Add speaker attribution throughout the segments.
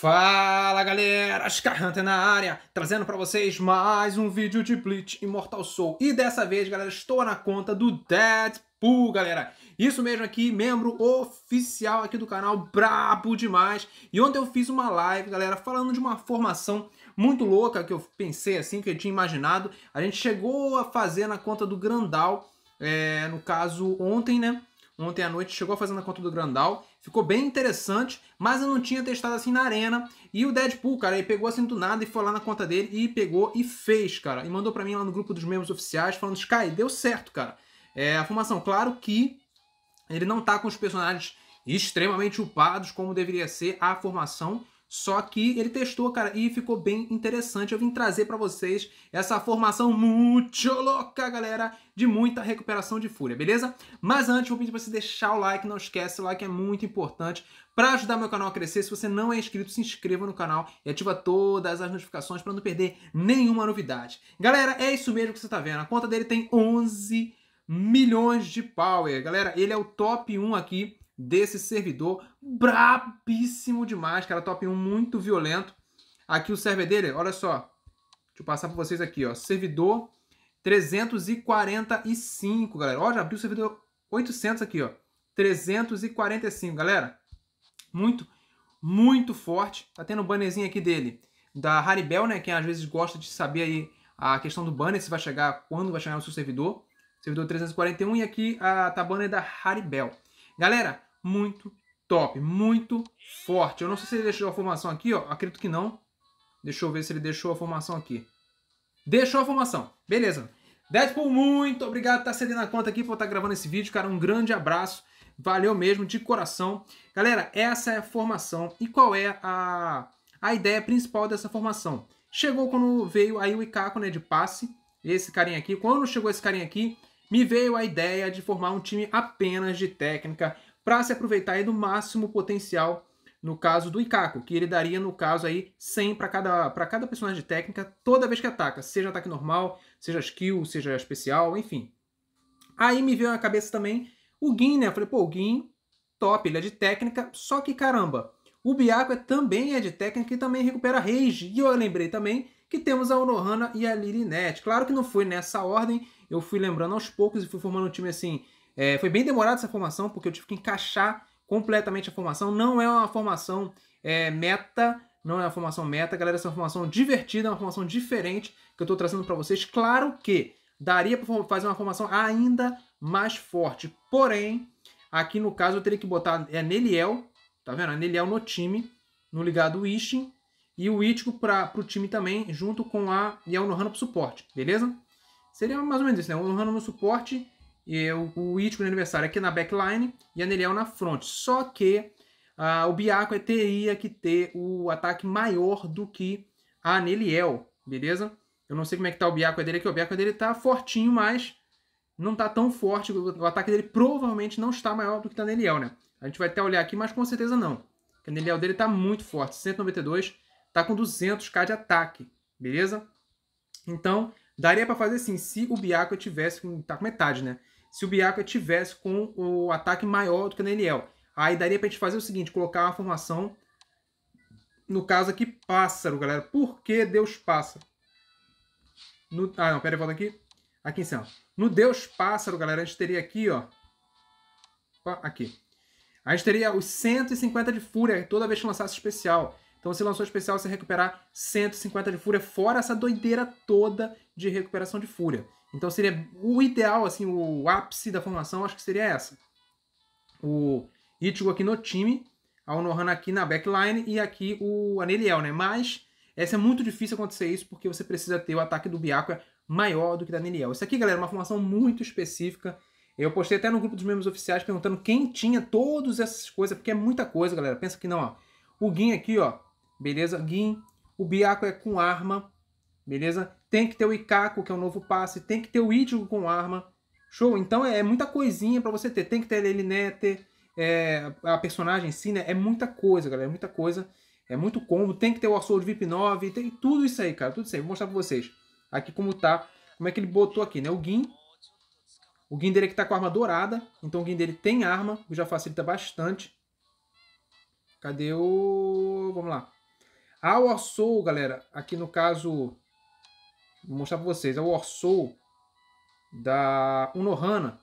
Speaker 1: Fala galera, Scar Hunter na área, trazendo para vocês mais um vídeo de Bleach Immortal Soul. E dessa vez, galera, estou na conta do Deadpool, galera. Isso mesmo aqui, membro oficial aqui do canal, brabo demais. E ontem eu fiz uma live, galera, falando de uma formação muito louca que eu pensei assim, que eu tinha imaginado. A gente chegou a fazer na conta do Grandal, é, no caso ontem, né? Ontem à noite chegou a fazer na conta do Grandal. Ficou bem interessante, mas eu não tinha testado assim na arena. E o Deadpool, cara, ele pegou assim do nada e foi lá na conta dele e pegou e fez, cara. E mandou para mim lá no grupo dos membros oficiais falando, Sky, deu certo, cara. É, a formação, claro que ele não tá com os personagens extremamente upados como deveria ser a formação só que ele testou, cara, e ficou bem interessante. Eu vim trazer para vocês essa formação muito louca, galera, de muita recuperação de fúria, beleza? Mas antes, vou pedir para você deixar o like, não esquece, o like é muito importante para ajudar meu canal a crescer. Se você não é inscrito, se inscreva no canal e ativa todas as notificações para não perder nenhuma novidade. Galera, é isso mesmo que você tá vendo. A conta dele tem 11 milhões de power. Galera, ele é o top 1 aqui desse servidor. Brabíssimo demais, cara. Top 1 muito violento. Aqui o server dele, olha só. Deixa eu passar para vocês aqui, ó. Servidor 345, galera. Ó, já abriu o servidor 800 aqui, ó. 345, galera. Muito, muito forte. Tá tendo um bannerzinho aqui dele. Da Haribel, né? Quem às vezes gosta de saber aí a questão do banner, se vai chegar, quando vai chegar no seu servidor. Servidor 341 e aqui a ah, tá banner da Haribel. Galera, muito top, muito forte. Eu não sei se ele deixou a formação aqui, ó. Acredito que não. Deixa eu ver se ele deixou a formação aqui. Deixou a formação. Beleza. Deadpool, muito obrigado por estar tá cedendo a conta aqui, por estar tá gravando esse vídeo, cara. Um grande abraço. Valeu mesmo, de coração. Galera, essa é a formação. E qual é a, a ideia principal dessa formação? Chegou quando veio aí o Icaco, né, de passe. Esse carinha aqui. Quando chegou esse carinha aqui, me veio a ideia de formar um time apenas de técnica para se aproveitar aí do máximo potencial no caso do Ikako, que ele daria, no caso, aí 100 para cada, para cada personagem de técnica toda vez que ataca, seja ataque normal, seja skill, seja especial, enfim. Aí me veio na cabeça também o Gin, né? Eu falei, pô, o Gin, top, ele é de técnica, só que caramba, o Biako é, também é de técnica e também recupera rage. E eu lembrei também que temos a Onohana e a Lirinette. Claro que não foi nessa ordem, eu fui lembrando aos poucos e fui formando um time assim, é, foi bem demorada essa formação, porque eu tive que encaixar completamente a formação. Não é uma formação é, meta, não é uma formação meta, galera. Essa é uma formação divertida, é uma formação diferente que eu estou trazendo para vocês. Claro que daria para fazer uma formação ainda mais forte. Porém, aqui no caso eu teria que botar é Neliel, tá vendo? É Neliel no time, no ligado Ishin, e o Ítico para o time também, junto com a Yel Nohana para suporte, beleza? Seria mais ou menos isso, né? O Nohana no suporte o Ichigo no aniversário aqui na backline e a Neliel na front. Só que ah, o Biaco é, teria que ter o ataque maior do que a Neliel, beleza? Eu não sei como é que tá o Biaco dele aqui. O Biaco dele tá fortinho, mas não tá tão forte. O ataque dele provavelmente não está maior do que tá Neliel, né? A gente vai até olhar aqui, mas com certeza não. A Neliel dele tá muito forte, 192, tá com 200k de ataque, beleza? Então, daria para fazer assim, se o Biaco tivesse, tá com metade, né? se o Biaka tivesse com o ataque maior do que o Daniel. Aí daria para a gente fazer o seguinte, colocar a formação, no caso aqui, pássaro, galera. Por que Deus pássaro? No, ah, não, pera aí, volta aqui. Aqui em cima. No Deus pássaro, galera, a gente teria aqui, ó. Aqui. A gente teria os 150 de fúria toda vez que lançasse especial. Então, se lançou especial, você recuperar 150 de fúria, fora essa doideira toda de recuperação de fúria. Então seria o ideal, assim, o ápice da formação, acho que seria essa. O Ichigo aqui no time, a Onohana aqui na backline e aqui o Aneliel, né? Mas essa é muito difícil acontecer isso porque você precisa ter o ataque do Biakua maior do que da Aneliel. Isso aqui, galera, é uma formação muito específica. Eu postei até no grupo dos membros oficiais perguntando quem tinha todas essas coisas, porque é muita coisa, galera. Pensa que não, ó. O Gin aqui, ó. Beleza? Gin. O Biakua é com arma. Beleza? tem que ter o Ikaku, que é um novo passe, tem que ter o Ichigo com arma. Show? Então é, é muita coisinha para você ter. Tem que ter ele Netter, né, é, a personagem em si, né? É muita coisa, galera, é muita coisa. É muito combo, tem que ter o Assault VIP 9, tem tudo isso aí, cara, tudo isso aí. Vou mostrar pra vocês aqui como tá, como é que ele botou aqui, né? O Gin, o Gin dele aqui é tá com arma dourada, então o Gin dele tem arma, que já facilita bastante. Cadê o... vamos lá. Ah, o Assault, galera, aqui no caso, Vou mostrar para vocês. É o Orsou da Unohana.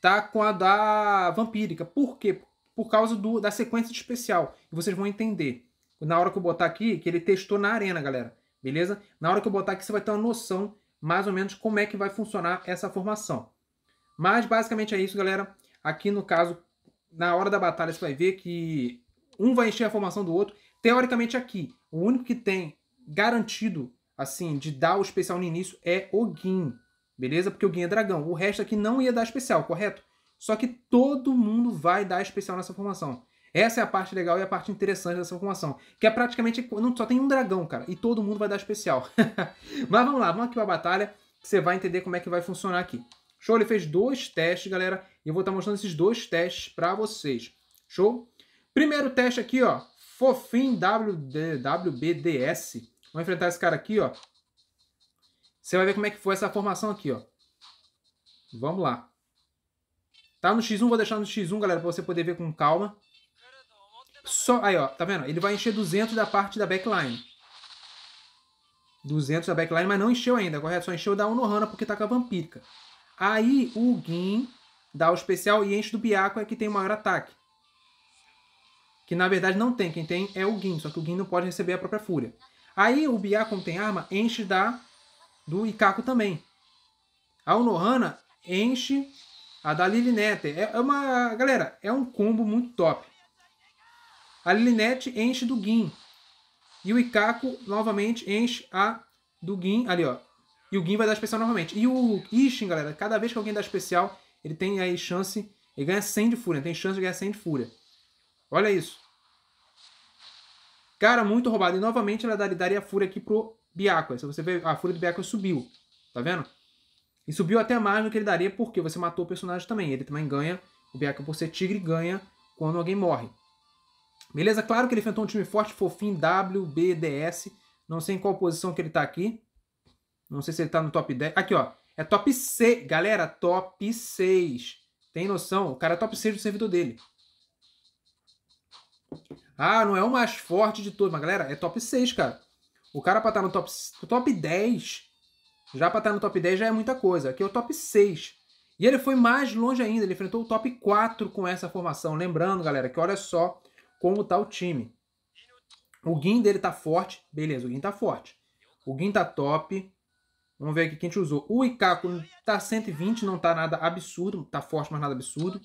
Speaker 1: Tá com a da Vampírica. Por quê? Por causa do, da sequência de especial. E vocês vão entender. Na hora que eu botar aqui, que ele testou na arena, galera. Beleza? Na hora que eu botar aqui, você vai ter uma noção mais ou menos como é que vai funcionar essa formação. Mas basicamente é isso, galera. Aqui no caso, na hora da batalha, você vai ver que um vai encher a formação do outro. Teoricamente aqui, o único que tem garantido assim, de dar o especial no início é o Gin, beleza? Porque o Gin é dragão. O resto aqui não ia dar especial, correto? Só que todo mundo vai dar especial nessa formação. Essa é a parte legal e a parte interessante dessa formação. Que é praticamente. Não, só tem um dragão, cara. E todo mundo vai dar especial. Mas vamos lá, vamos aqui pra batalha. Que você vai entender como é que vai funcionar aqui. Show? Ele fez dois testes, galera. E eu vou estar mostrando esses dois testes pra vocês. Show? Primeiro teste aqui, ó. Fofim WD, WBDS. Vamos enfrentar esse cara aqui, ó. Você vai ver como é que foi essa formação aqui, ó. Vamos lá. Tá no X1, vou deixar no X1, galera, pra você poder ver com calma. Só, aí, ó, tá vendo? Ele vai encher 200 da parte da backline. 200 da backline, mas não encheu ainda, correto? Só encheu da Unohana porque tá com a Vampírica. Aí o Gin dá o especial e enche do Biaco é que tem o maior ataque. Que na verdade não tem, quem tem é o Gin, só que o Gin não pode receber a própria Fúria. Aí o Biá, como tem arma, enche da do Icaco também. A Unohana enche a da Lilinete. É, é uma. Galera, é um combo muito top. A Lilinete enche do Gin. E o Icaco novamente enche a do Gin. Ali, ó. E o Gin vai dar especial novamente. E o Ishin, galera, cada vez que alguém dá especial, ele tem aí chance. Ele ganha 100 de fúria. Tem chance de ganhar 100 de fúria. Olha isso. Cara, muito roubado. E novamente ela daria a fúria aqui pro Biakwa. Se você ver, a fúria do Biakwa subiu. Tá vendo? E subiu até mais do que ele daria porque você matou o personagem também. Ele também ganha. O Biakwa, por ser tigre, ganha quando alguém morre. Beleza? Claro que ele enfrentou um time forte, fofinho, W, B, D, S. Não sei em qual posição que ele tá aqui. Não sei se ele tá no top 10. Aqui, ó. É top 6. Galera, top 6. Tem noção? O cara é top 6 do servidor dele. Ah, não é o mais forte de todos. Mas, galera, é top 6, cara. O cara pra estar tá no top, top 10, já pra estar tá no top 10 já é muita coisa. Aqui é o top 6. E ele foi mais longe ainda, ele enfrentou o top 4 com essa formação. Lembrando, galera, que olha só como tá o time. O Guin dele tá forte. Beleza, o Guin tá forte. O Guin tá top. Vamos ver aqui quem a gente usou. O Ikako tá 120, não tá nada absurdo. Tá forte, mas nada absurdo.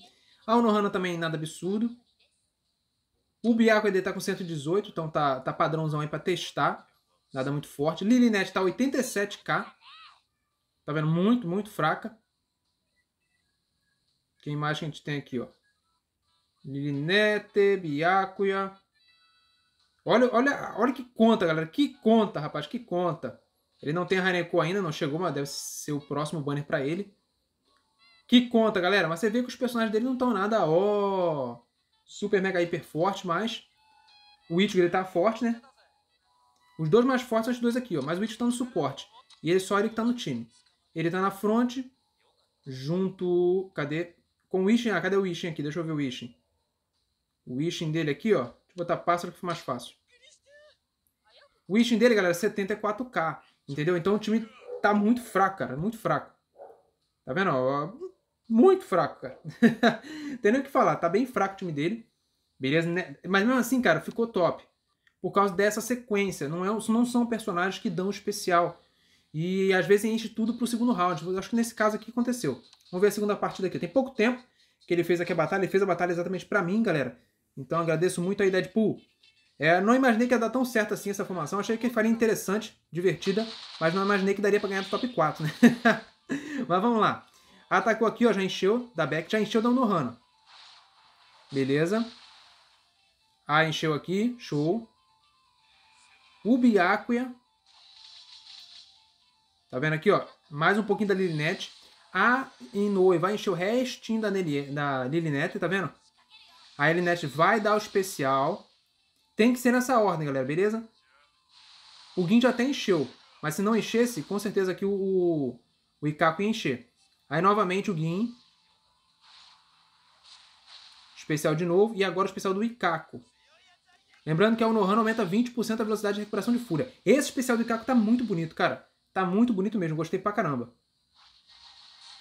Speaker 1: A Onohana também nada absurdo. O Biaco ainda tá com 118, então tá, tá padrãozão aí para testar. Nada muito forte. Lilinete tá 87k. Tá vendo? Muito, muito fraca. Que imagem a gente tem aqui, ó. Lilinete, Biacuia. Olha, olha, olha que conta, galera. Que conta, rapaz, que conta. Ele não tem a Haneco ainda, não chegou, mas deve ser o próximo banner para ele. Que conta, galera. Mas você vê que os personagens dele não estão nada, ó super mega hiper forte, mas o Ichigo ele tá forte, né? Os dois mais fortes são os dois aqui, ó. Mas o Ichigo tá no suporte. E ele só ele que tá no time. Ele tá na fronte, junto... Cadê? Com o Ishin. Ah, cadê o Ishin aqui? Deixa eu ver o Ishin. O Ishin dele aqui, ó. Deixa eu botar pássaro que fica mais fácil. O Ishin dele, galera, é 74k. Entendeu? Então o time tá muito fraco, cara. Muito fraco. Tá vendo? Ó, muito fraco, cara. Tem nem o que falar, tá bem fraco o time dele. Beleza? Né? Mas mesmo assim, cara, ficou top. Por causa dessa sequência. Não, é, não são personagens que dão especial. E às vezes enche tudo pro segundo round. Eu acho que nesse caso aqui aconteceu. Vamos ver a segunda partida aqui. Tem pouco tempo que ele fez aqui a batalha. Ele fez a batalha exatamente para mim, galera. Então agradeço muito aí, Deadpool. É, não imaginei que ia dar tão certo assim essa formação. Achei que faria interessante, divertida, mas não imaginei que daria para ganhar do top 4, né? mas vamos lá. Atacou aqui, ó, já encheu da back, já encheu da Unohana. Beleza. A encheu aqui, show. Ubi Tá vendo aqui, ó? Mais um pouquinho da Lilinette. A Inoue vai encher o restinho da, Nelly, da Lilinette, tá vendo? A Lilinette vai dar o especial. Tem que ser nessa ordem, galera, beleza? O Guin já até encheu. Mas se não enchesse, com certeza que o, o, o Ikaku ia encher. Aí novamente o Guin. Especial de novo. E agora o especial do Ikako. Lembrando que a Onohana aumenta 20% a velocidade de recuperação de fúria. Esse especial do Ikako tá muito bonito, cara. Tá muito bonito mesmo. Gostei pra caramba.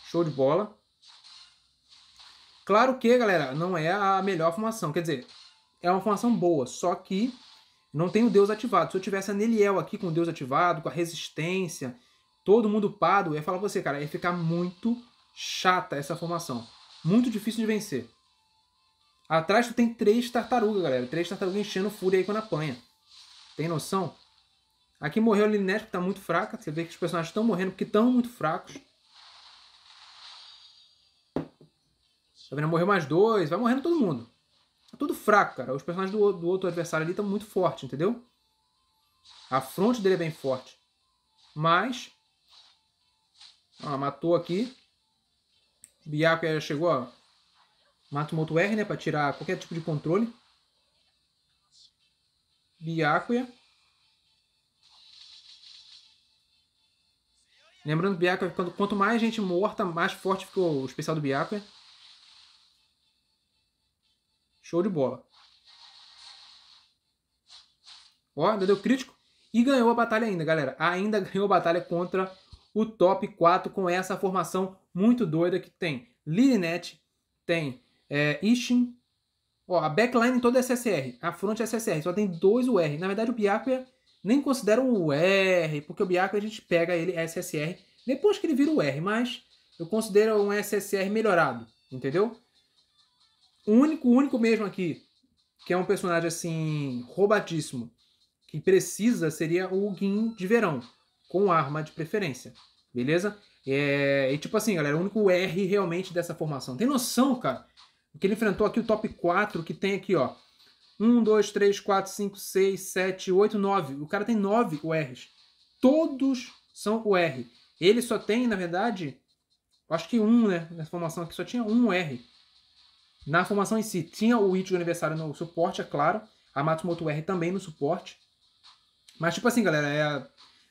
Speaker 1: Show de bola. Claro que, galera, não é a melhor formação. Quer dizer, é uma formação boa. Só que não tem o Deus ativado. Se eu tivesse a Neliel aqui com o Deus ativado, com a resistência todo mundo eu ia falar pra você, cara, ia ficar muito chata essa formação. Muito difícil de vencer. Atrás tu tem três tartarugas, galera. Três tartarugas enchendo fúria aí quando apanha. Tem noção? Aqui morreu a Linete, que tá muito fraca. Você vê que os personagens estão morrendo porque estão muito fracos. Tá vendo? Morreu mais dois. Vai morrendo todo mundo. Tá tudo fraco, cara. Os personagens do, do outro adversário ali estão muito fortes, entendeu? A fronte dele é bem forte. Mas Ó, matou aqui. Biaco é, chegou, ó. Mata o Moto R, né? Pra tirar qualquer tipo de controle. Biaquia. É. Lembrando que Biakuya, quanto mais gente morta, mais forte ficou o especial do Biaquia. É. Show de bola. Ó, ainda deu crítico. E ganhou a batalha ainda, galera. Ainda ganhou a batalha contra o top 4 com essa formação muito doida que tem Lilinet, tem é, Ishin, ó, a backline toda é SSR, a front é SSR, só tem dois UR. Na verdade, o Biakia é, nem considera um UR, porque o Biakia a gente pega ele é SSR depois que ele vira o R, mas eu considero um SSR melhorado, entendeu? O único, único mesmo aqui, que é um personagem assim, roubadíssimo, que precisa, seria o Guin de verão com arma de preferência. Beleza? É, e tipo assim, galera, é o único R realmente dessa formação. Tem noção, cara? que ele enfrentou aqui o top 4 que tem aqui, ó. 1, 2, 3, 4, 5, 6, 7, 8, 9. O cara tem 9 URs. Todos são UR. Ele só tem, na verdade, acho que um, né? Nessa formação aqui só tinha um R. Na formação em si, tinha o Ichigo aniversário no suporte, é claro. A Matsumoto R também no suporte. Mas, tipo assim, galera, é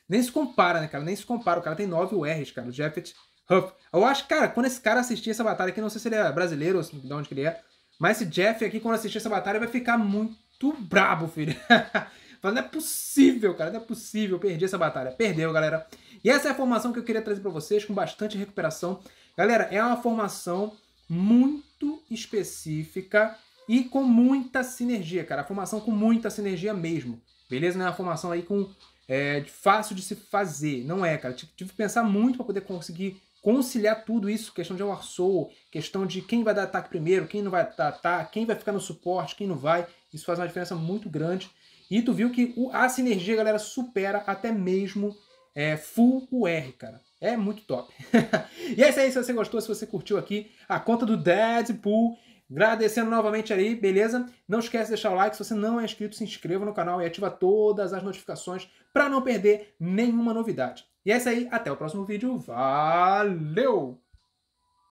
Speaker 1: nem se compara, né, cara? Nem se compara. O cara tem nove URs, cara. O Jeffet Huff. Eu acho, cara, quando esse cara assistir essa batalha aqui, não sei se ele é brasileiro ou de onde que ele é, mas esse Jeff aqui, quando assistir essa batalha, vai ficar muito brabo, filho. não é possível, cara, não é possível. Perdi essa batalha. Perdeu, galera. E essa é a formação que eu queria trazer para vocês com bastante recuperação. Galera, é uma formação muito específica e com muita sinergia, cara. A formação com muita sinergia mesmo. Beleza? Não é uma formação aí com é, fácil de se fazer. Não é, cara. Tive, tive que pensar muito para poder conseguir conciliar tudo isso, questão de Warsaw, questão de quem vai dar ataque primeiro, quem não vai dar ataque, quem vai ficar no suporte, quem não vai. Isso faz uma diferença muito grande. E tu viu que a sinergia, galera, supera até mesmo é, full UR, cara. É muito top. e é isso aí, se você gostou, se você curtiu aqui, a conta do Deadpool Agradecendo novamente aí, beleza? Não esquece de deixar o like. Se você não é inscrito, se inscreva no canal e ativa todas as notificações para não perder nenhuma novidade. E é isso aí, até o próximo vídeo. Valeu!